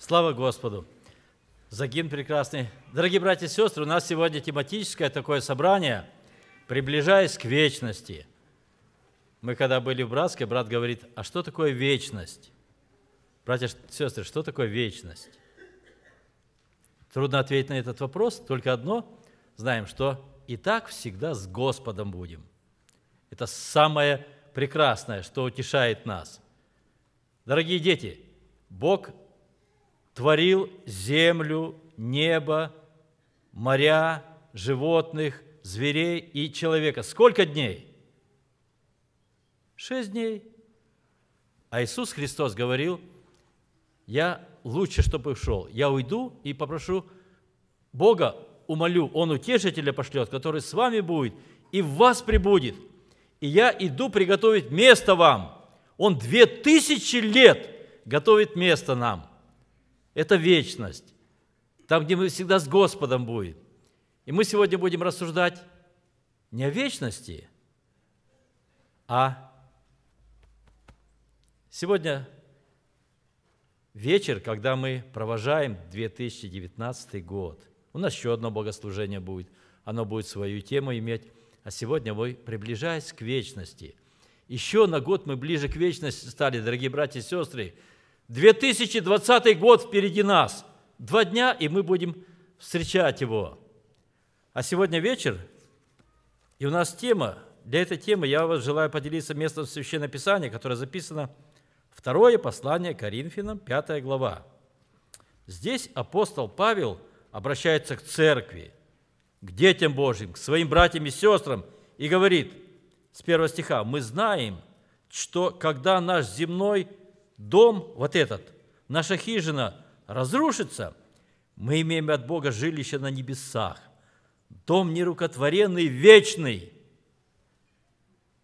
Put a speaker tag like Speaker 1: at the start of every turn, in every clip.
Speaker 1: Слава Господу! Загин прекрасный. Дорогие братья и сестры, у нас сегодня тематическое такое собрание, приближаясь к вечности. Мы когда были в Братске, брат говорит, а что такое вечность? Братья и сестры, что такое вечность? Трудно ответить на этот вопрос, только одно знаем, что и так всегда с Господом будем. Это самое прекрасное, что утешает нас. Дорогие дети, Бог творил землю, небо, моря, животных, зверей и человека. Сколько дней? Шесть дней. А Иисус Христос говорил, я лучше, чтобы ушел. Я уйду и попрошу Бога, умолю, Он утешителя пошлет, который с вами будет и в вас прибудет. И я иду приготовить место вам. Он две тысячи лет готовит место нам. Это вечность. Там, где мы всегда с Господом будем. И мы сегодня будем рассуждать не о вечности, а сегодня вечер, когда мы провожаем 2019 год. У нас еще одно богослужение будет. Оно будет свою тему иметь. А сегодня мы, приближаясь к вечности, еще на год мы ближе к вечности стали, дорогие братья и сестры, 2020 год впереди нас. Два дня, и мы будем встречать его. А сегодня вечер, и у нас тема, для этой темы я вас желаю поделиться местом Священного Писания, которое записано второе послание Коринфянам, 5 глава. Здесь апостол Павел обращается к церкви, к детям Божьим, к своим братьям и сестрам и говорит с первого стиха, «Мы знаем, что когда наш земной – дом вот этот, наша хижина разрушится, мы имеем от Бога жилище на небесах, дом нерукотворенный, вечный.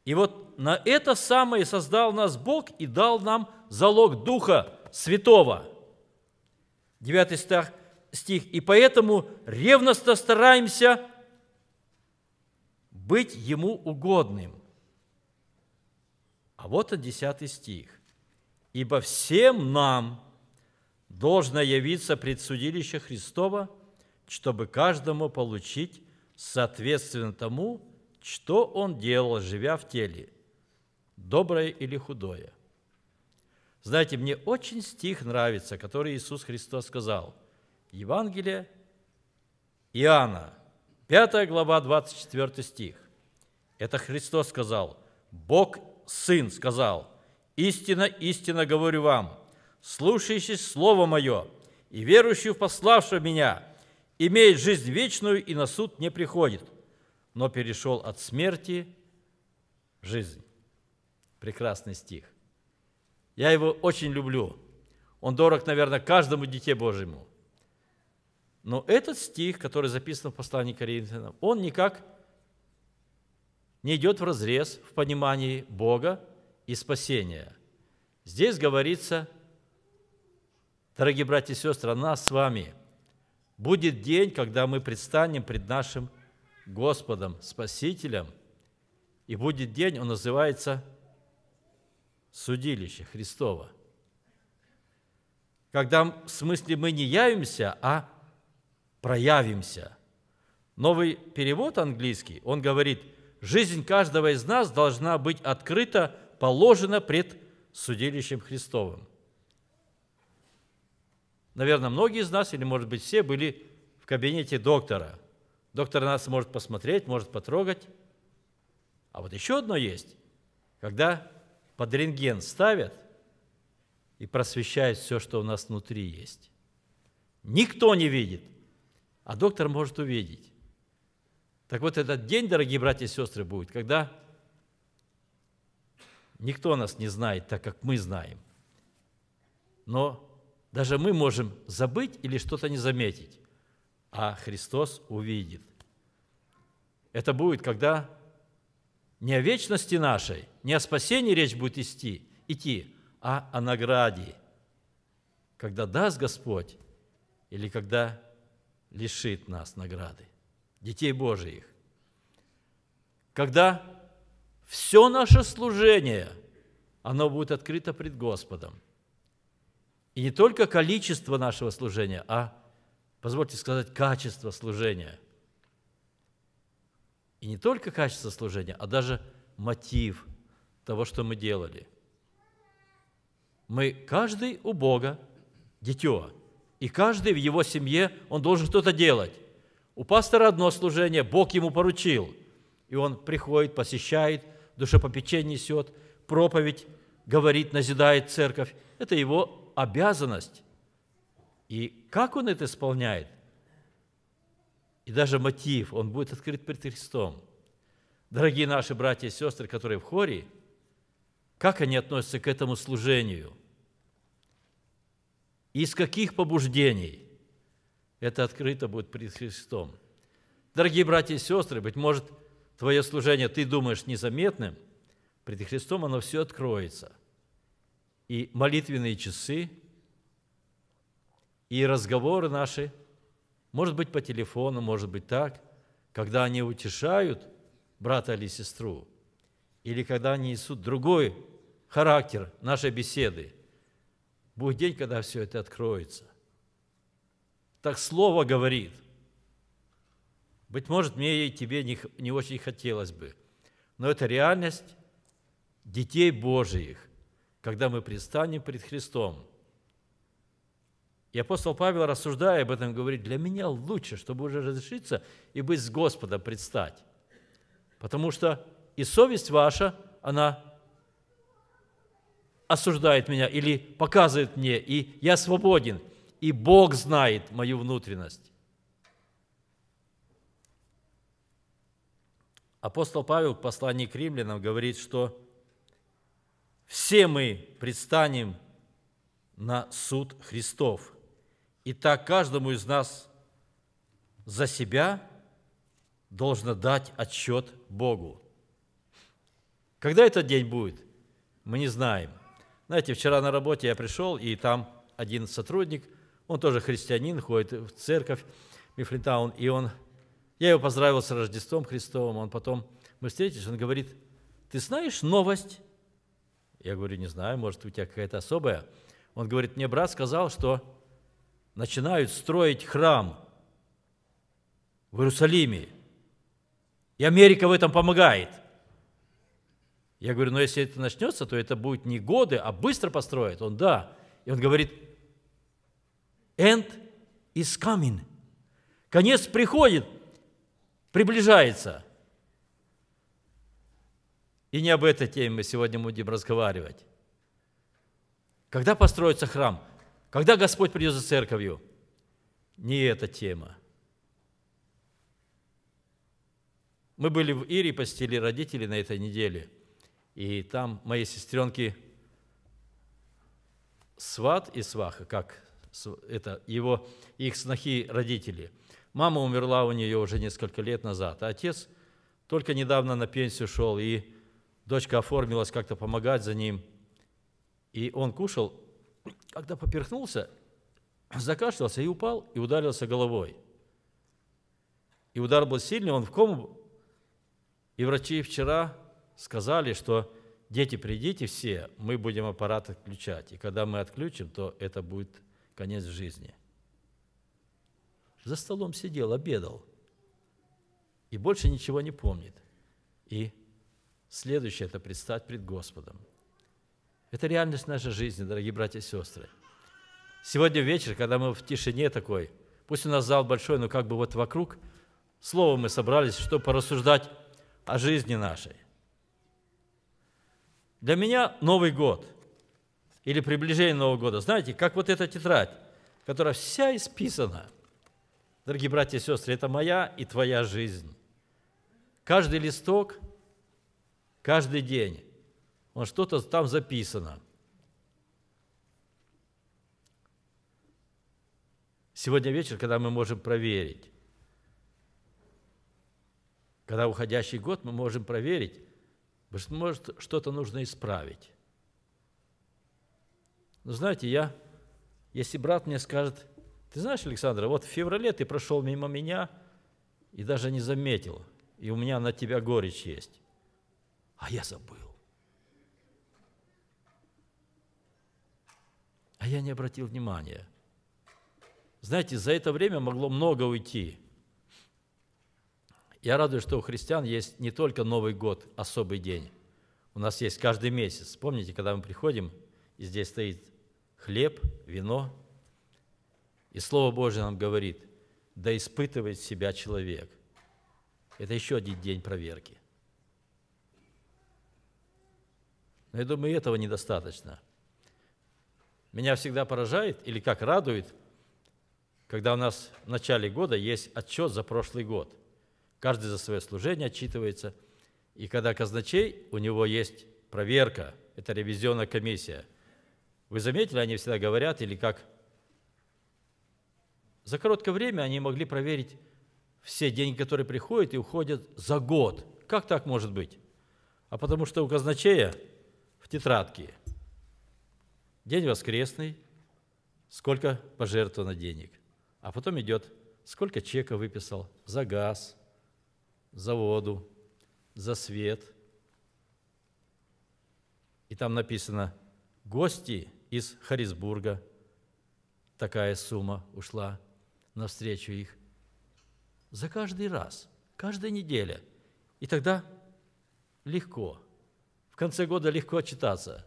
Speaker 1: И вот на это самое создал нас Бог и дал нам залог Духа Святого. Девятый стих. «И поэтому ревностно стараемся быть Ему угодным». А вот он, десятый стих ибо всем нам должно явиться предсудилище Христова, чтобы каждому получить соответственно тому, что он делал, живя в теле, доброе или худое. Знаете, мне очень стих нравится, который Иисус Христос сказал. Евангелие Иоанна, 5 глава, 24 стих. Это Христос сказал, Бог Сын сказал – Истина, истинно говорю вам, слушающий Слово Мое и верующий в пославшего Меня, имеет жизнь вечную и на суд не приходит, но перешел от смерти в жизнь». Прекрасный стих. Я его очень люблю. Он дорог, наверное, каждому дите Божьему. Но этот стих, который записан в послании Коринфянам, он никак не идет в разрез в понимании Бога и спасения. Здесь говорится, дорогие братья и сестры, нас с вами будет день, когда мы предстанем пред нашим Господом, Спасителем, и будет день, он называется судилище Христова. Когда в смысле мы не явимся, а проявимся. Новый перевод английский, он говорит, жизнь каждого из нас должна быть открыта положено пред судилищем Христовым. Наверное, многие из нас, или, может быть, все, были в кабинете доктора. Доктор нас может посмотреть, может потрогать. А вот еще одно есть. Когда под рентген ставят и просвещают все, что у нас внутри есть. Никто не видит, а доктор может увидеть. Так вот этот день, дорогие братья и сестры, будет, когда Никто нас не знает так, как мы знаем. Но даже мы можем забыть или что-то не заметить, а Христос увидит. Это будет, когда не о вечности нашей, не о спасении речь будет идти, идти а о награде, когда даст Господь или когда лишит нас награды, детей Божиих. Когда все наше служение, оно будет открыто пред Господом. И не только количество нашего служения, а, позвольте сказать, качество служения. И не только качество служения, а даже мотив того, что мы делали. Мы каждый у Бога дитё, и каждый в его семье, он должен что-то делать. У пастора одно служение, Бог ему поручил, и он приходит, посещает – душепопечение несет, проповедь говорит, назидает церковь. Это его обязанность. И как он это исполняет? И даже мотив, он будет открыт перед Христом. Дорогие наши братья и сестры, которые в хоре, как они относятся к этому служению? Из каких побуждений? Это открыто будет перед Христом. Дорогие братья и сестры, быть может, твое служение ты думаешь незаметным, пред Христом оно все откроется. И молитвенные часы, и разговоры наши, может быть, по телефону, может быть, так, когда они утешают брата или сестру, или когда они несут другой характер нашей беседы. Будет день, когда все это откроется. Так Слово говорит – быть может, мне и тебе не, не очень хотелось бы. Но это реальность детей Божиих, когда мы предстанем пред Христом. И апостол Павел, рассуждая об этом, говорит, для меня лучше, чтобы уже разрешиться и быть с Господом предстать. Потому что и совесть ваша, она осуждает меня или показывает мне, и я свободен, и Бог знает мою внутренность. Апостол Павел в послании к римлянам говорит, что все мы предстанем на суд Христов. И так каждому из нас за себя должно дать отчет Богу. Когда этот день будет, мы не знаем. Знаете, вчера на работе я пришел, и там один сотрудник, он тоже христианин, ходит в церковь Мифлинтаун, и он я его поздравил с Рождеством Христовым, он потом, мы встретились, он говорит, ты знаешь новость? Я говорю, не знаю, может, у тебя какая-то особая. Он говорит, мне брат сказал, что начинают строить храм в Иерусалиме, и Америка в этом помогает. Я говорю, но если это начнется, то это будет не годы, а быстро построят. Он, да. И он говорит, end is coming. Конец приходит приближается. И не об этой теме мы сегодня будем разговаривать. Когда построится храм? Когда Господь придет за церковью? Не эта тема. Мы были в Ире, посетили родителей на этой неделе. И там мои сестренки сват и сваха, как это его, их снохи родители – Мама умерла у нее уже несколько лет назад, а отец только недавно на пенсию шел, и дочка оформилась как-то помогать за ним. И он кушал, когда поперхнулся, закашлялся и упал, и ударился головой. И удар был сильный, он в кому. И врачи вчера сказали, что дети, придите все, мы будем аппарат отключать. И когда мы отключим, то это будет конец жизни – за столом сидел, обедал и больше ничего не помнит. И следующее – это предстать пред Господом. Это реальность нашей жизни, дорогие братья и сестры. Сегодня вечер, когда мы в тишине такой, пусть у нас зал большой, но как бы вот вокруг, слово мы собрались, чтобы порассуждать о жизни нашей. Для меня Новый год или приближение Нового года, знаете, как вот эта тетрадь, которая вся исписана – Дорогие братья и сестры, это моя и твоя жизнь. Каждый листок, каждый день, он что-то там записано. Сегодня вечер, когда мы можем проверить, когда уходящий год мы можем проверить, может, что-то нужно исправить. Но знаете, я, если брат мне скажет – ты знаешь, Александра, вот в феврале ты прошел мимо меня и даже не заметил, и у меня на тебя горечь есть. А я забыл. А я не обратил внимания. Знаете, за это время могло много уйти. Я радуюсь, что у христиан есть не только Новый год, особый день. У нас есть каждый месяц. Помните, когда мы приходим, и здесь стоит хлеб, вино, и Слово Божье нам говорит, да испытывает себя человек. Это еще один день проверки. Но я думаю, этого недостаточно. Меня всегда поражает, или как радует, когда у нас в начале года есть отчет за прошлый год. Каждый за свое служение отчитывается. И когда казначей, у него есть проверка, это ревизионная комиссия. Вы заметили, они всегда говорят, или как за короткое время они могли проверить все деньги, которые приходят и уходят за год. Как так может быть? А потому что у казначея в тетрадке день воскресный, сколько пожертвовано денег. А потом идет, сколько чека выписал за газ, за воду, за свет. И там написано, гости из Харисбурга, такая сумма ушла – навстречу их. За каждый раз, каждая неделя. И тогда легко. В конце года легко читаться,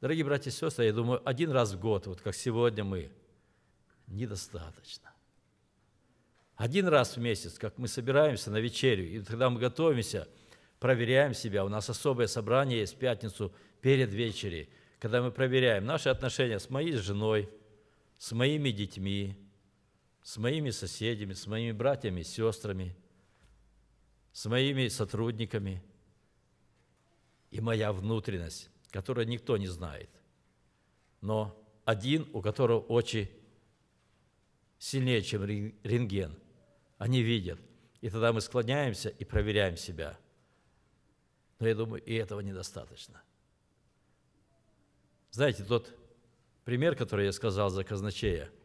Speaker 1: Дорогие братья и сестры, я думаю, один раз в год, вот как сегодня мы, недостаточно. Один раз в месяц, как мы собираемся на вечерю, и тогда мы готовимся, проверяем себя. У нас особое собрание есть в пятницу перед вечерей, когда мы проверяем наши отношения с моей женой, с моими детьми, с моими соседями, с моими братьями и сестрами, с моими сотрудниками и моя внутренность, которую никто не знает. Но один, у которого очи сильнее, чем рентген, они видят. И тогда мы склоняемся и проверяем себя. Но я думаю, и этого недостаточно. Знаете, тот пример, который я сказал за казначея –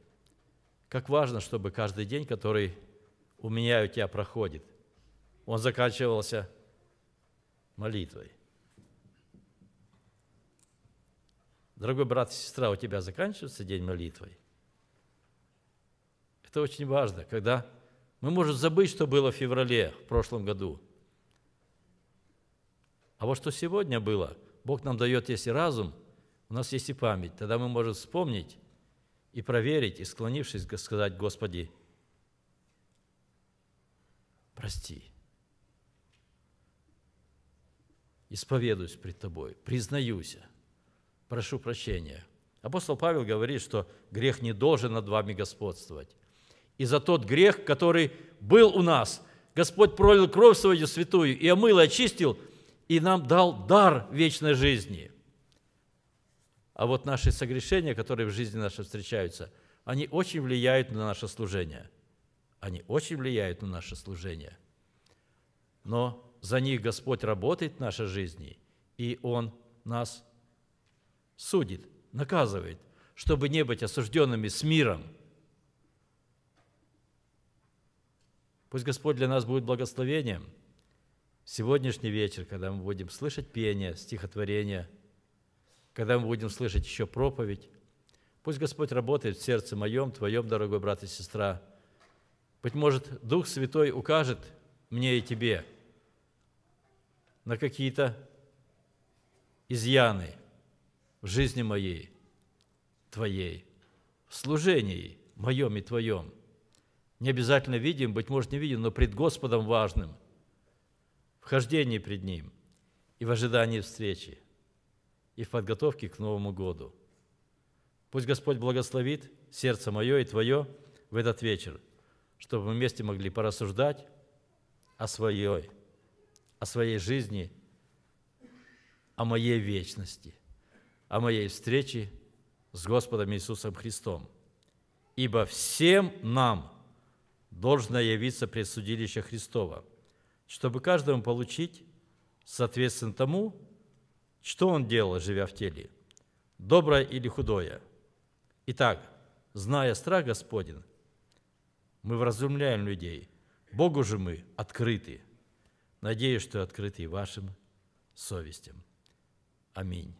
Speaker 1: как важно, чтобы каждый день, который у меня и у тебя проходит, он заканчивался молитвой. Дорогой брат и сестра, у тебя заканчивается день молитвой? Это очень важно, когда мы можем забыть, что было в феврале в прошлом году. А вот что сегодня было, Бог нам дает, если разум, у нас есть и память, тогда мы можем вспомнить, и проверить, и склонившись сказать, Господи, прости, исповедуюсь пред Тобой, признаюсь, прошу прощения. Апостол Павел говорит, что грех не должен над вами господствовать. И за тот грех, который был у нас, Господь пролил кровь свою святую и омыл, и очистил, и нам дал дар вечной жизни – а вот наши согрешения, которые в жизни нашей встречаются, они очень влияют на наше служение. Они очень влияют на наше служение. Но за них Господь работает в нашей жизни, и Он нас судит, наказывает, чтобы не быть осужденными с миром. Пусть Господь для нас будет благословением. Сегодняшний вечер, когда мы будем слышать пение, стихотворение – когда мы будем слышать еще проповедь. Пусть Господь работает в сердце моем, твоем, дорогой брат и сестра. Быть может, Дух Святой укажет мне и тебе на какие-то изъяны в жизни моей, твоей, в служении моем и твоем. Не обязательно видим, быть может, не видим, но пред Господом важным, в хождении пред Ним и в ожидании встречи – и в подготовке к Новому году. Пусть Господь благословит сердце мое и твое в этот вечер, чтобы мы вместе могли порассуждать о своей, о своей жизни, о моей вечности, о моей встрече с Господом Иисусом Христом. Ибо всем нам должно явиться предсудилище Христова, чтобы каждому получить, соответственно тому, что он делал, живя в теле? Доброе или худое? Итак, зная страх Господен, мы вразумляем людей. Богу же мы открыты. Надеюсь, что открыты и вашим совестям. Аминь.